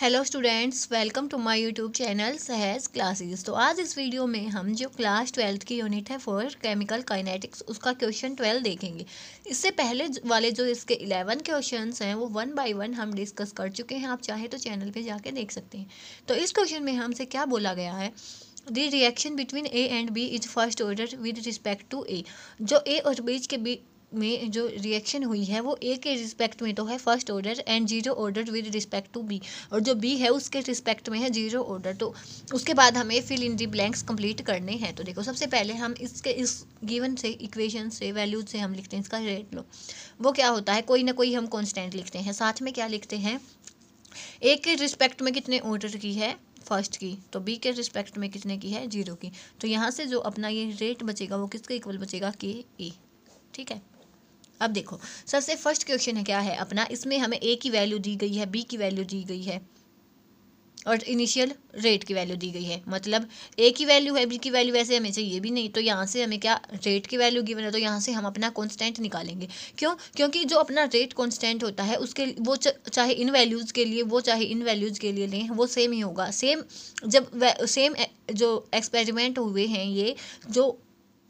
hello students welcome to my YouTube channel Sahaj classes तो आज इस वीडियो में हम जो क्लास ट्वेल्थ की यूनिट है फॉर केमिकल काइनेटिक्स उसका क्वेश्चन ट्वेल्व देखेंगे इससे पहले वाले जो इसके इलेवन क्वेश्चन हैं वो वन बाय वन हम डिस्कस कर चुके हैं आप चाहे तो चैनल पे जाके देख सकते हैं तो इस क्वेश्चन में हमसे क्या बोला गया है the reaction between A and B is first order with respect to A जो ए और बीच के बी में जो रिएक्शन हुई है वो ए के रिस्पेक्ट में तो है first order and zero order with respect to B और जो बी है उसके रिस्पेक्ट में है जीरो ऑर्डर तो उसके बाद हमें fill in the blanks complete करने हैं तो देखो सबसे पहले हम इसके इस गिवन से इक्वेशन से वैल्यूज से हम लिखते हैं इसका रेट लो वो क्या होता है कोई ना कोई हम कॉन्स्टेंट लिखते हैं साथ में क्या लिखते हैं ए के रिस्पेक्ट में कितने ऑर्डर की है फर्स्ट की तो बी के रिस्पेक्ट में कितने की है जीरो की तो यहाँ से जो अपना ये रेट बचेगा वो किसके इक्वल बचेगा के ए ठीक है अब देखो सबसे फर्स्ट क्वेश्चन है क्या है अपना इसमें हमें ए की वैल्यू दी गई है बी की वैल्यू दी गई है और इनिशियल रेट की वैल्यू दी गई है मतलब ए की वैल्यू है बी की वैल्यू वैसे हमें चाहिए भी नहीं तो यहाँ से हमें क्या रेट की वैल्यू गिवन है तो यहाँ से हम अपना कांस्टेंट निकालेंगे क्यों क्योंकि जो अपना रेट कांस्टेंट होता है उसके वो चाहे इन वैल्यूज़ के लिए वो चाहे इन वैल्यूज़ के लिए लें वो सेम ही होगा सेम जब सेम जो एक्सपेरिमेंट हुए हैं ये जो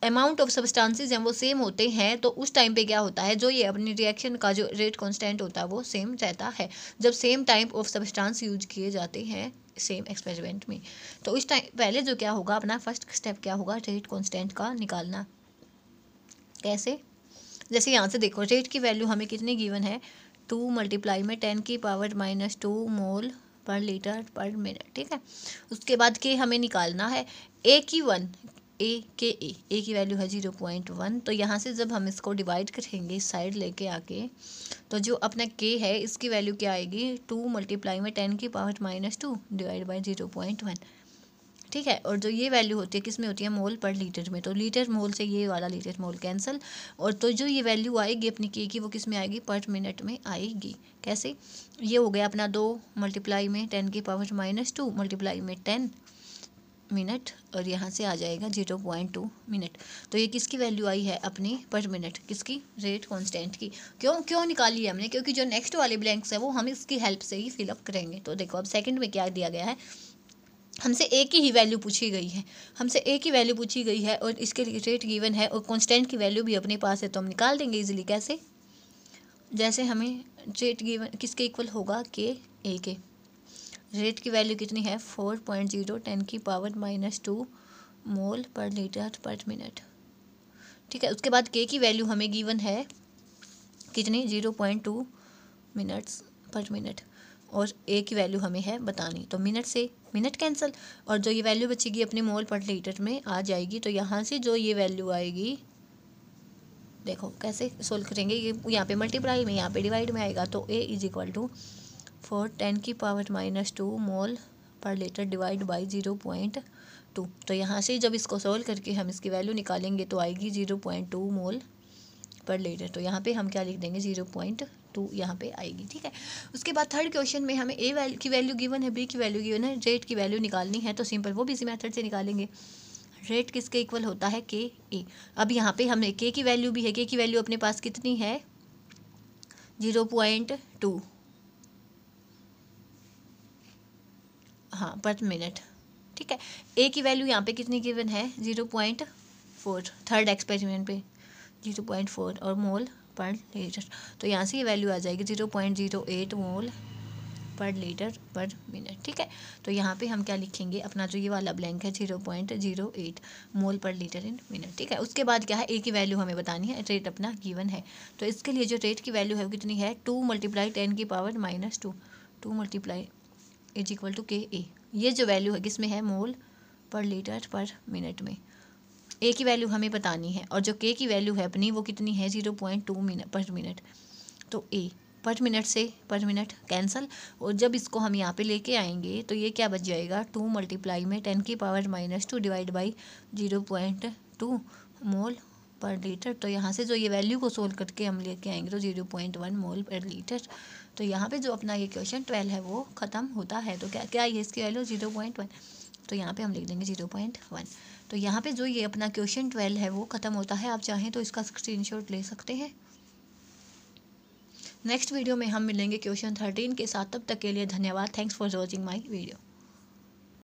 अमाउंट ऑफ सब्सटेंसेस हैं वो सेम होते हैं तो उस टाइम पे क्या होता है जो ये अपनी रिएक्शन का जो रेट कॉन्स्टेंट होता है वो सेम रहता है जब same type of substance use किए जाते हैं सेम एक्सपेरिमेंट में तो उस टाइम पहले जो क्या होगा अपना फर्स्ट स्टेप क्या होगा रेट कॉन्स्टेंट का निकालना कैसे जैसे यहाँ से देखो रेट की वैल्यू हमें कितनी गिवन है टू मल्टीप्लाई में टेन की पावर माइनस टू मोल पर लीटर पर मिनट ठीक है उसके बाद के हमें निकालना है ए की वन ए के ए ए की वैल्यू है जीरो पॉइंट वन तो यहाँ से जब हम इसको डिवाइड करेंगे साइड लेके आके तो जो अपना के है इसकी वैल्यू क्या आएगी टू मल्टीप्लाई में टेन की power minus two divide by zero point one ठीक है और जो ये वैल्यू होती है किस में होती है मोल पर लीटर में तो लीटर मोल से ये वाला लीटर मोल कैंसिल और तो जो ये वैल्यू आएगी अपनी के की वो किस में आएगी पर मिनट में आएगी कैसे ये हो गया अपना दो मल्टीप्लाई में टेन की पावर माइनस टू मल्टीप्लाई में टेन मिनट और यहाँ से आ जाएगा जीरो पॉइंट टू मिनट तो ये किसकी वैल्यू आई है अपनी पर मिनट किसकी रेट कांस्टेंट की क्यों क्यों निकाली है हमने क्योंकि जो नेक्स्ट वाले ब्लैंक्स है वो हम इसकी हेल्प से ही फिलअप करेंगे तो देखो अब सेकंड में क्या दिया गया है हमसे एक ही वैल्यू पूछी गई है हमसे एक ही वैल्यू पूछी गई है और इसके रेट गिवन है और कॉन्स्टेंट की वैल्यू भी अपने पास है तो हम निकाल देंगे ईजिली कैसे जैसे हमें रेट गिवन किसके इक्वल होगा के ए के रेट की वैल्यू कितनी है फोर पॉइंट जीरो टेन की पावर माइनस टू मोल पर लीटर पर मिनट ठीक है उसके बाद के की वैल्यू हमें गिवन है कितनी जीरो पॉइंट टू मिनट्स पर मिनट और ए की वैल्यू हमें है बतानी तो मिनट से मिनट कैंसिल और जो ये वैल्यू बचेगी अपने मोल पर लीटर में आ जाएगी तो यहाँ से जो ये वैल्यू आएगी देखो कैसे सोल्व करेंगे ये यहाँ पे मल्टीप्लाई में यहाँ पे डिवाइड में आएगा तो A is equal to four ten की पावर माइनस टू मोल पर litre divide by zero point two तो यहाँ से जब इसको सोल्व करके हम इसकी वैल्यू निकालेंगे तो आएगी ज़ीरो पॉइंट टू मोल पर लीटर तो यहाँ पे हम क्या लिख देंगे ज़ीरो पॉइंट टू यहाँ पर आएगी ठीक है उसके बाद थर्ड क्वेश्चन में हमें ए वैल्यू की वैल्यू गिवन है बी की वैल्यू गिवन है रेट की वैल्यू निकालनी है तो सिंपल वो भी इसी मैथड से निकालेंगे रेट किसके इक्वल होता है के ए अब यहाँ पे हमने के की वैल्यू भी है के की वैल्यू अपने पास कितनी है ज़ीरो पॉइंट टू हाँ पर मिनट ठीक है ए की वैल्यू यहाँ पे कितनी गिवन है zero point four third experiment पे ज़ीरो पॉइंट फोर और मोल पर लीटर तो यहाँ से ये वैल्यू आ जाएगी zero point zero eight mole पर लीटर पर मिनट ठीक है तो यहाँ पे हम क्या लिखेंगे अपना जो ये वाला ब्लैंक है zero point zero eight mole पर लीटर इन मिनट ठीक है उसके बाद क्या है ए की वैल्यू हमें बतानी है रेट अपना गिवन है तो इसके लिए जो रेट की वैल्यू है वो कितनी है टू मल्टीप्लाई टेन की power minus two two multiply is equal to K A ये जो वैल्यू है किस में है मोल पर लीटर पर मिनट में ए की वैल्यू हमें बतानी है और जो के की वैल्यू है अपनी वो कितनी है जीरो पॉइंट टू मिनट पर मिनट तो ए पर मिनट से पर मिनट कैंसिल और जब इसको हम यहाँ पे लेके आएंगे तो ये क्या बच जाएगा टू मल्टीप्लाई में टेन की power minus two divide by zero point two mole पर लीटर तो यहाँ से जो ये वैल्यू को सोल्व करके हम लेके आएंगे तो जीरो पॉइंट वन मोल पर लीटर तो यहाँ पे जो अपना ये क्वेश्चन ट्वेल्व है वो ख़त्म होता है तो क्या क्या ये इसकी वैल्यू जीरो पॉइंट वन तो यहाँ पे हम लिख देंगे जीरो पॉइंट वन तो यहाँ पे जो ये अपना क्वेश्चन ट्वेल्व है वो ख़त्म होता है आप चाहें तो इसका स्क्रीन ले सकते हैं नेक्स्ट वीडियो में हम मिलेंगे क्वेश्चन थर्टीन के साथ तब तक के लिए धन्यवाद thanks for watching my video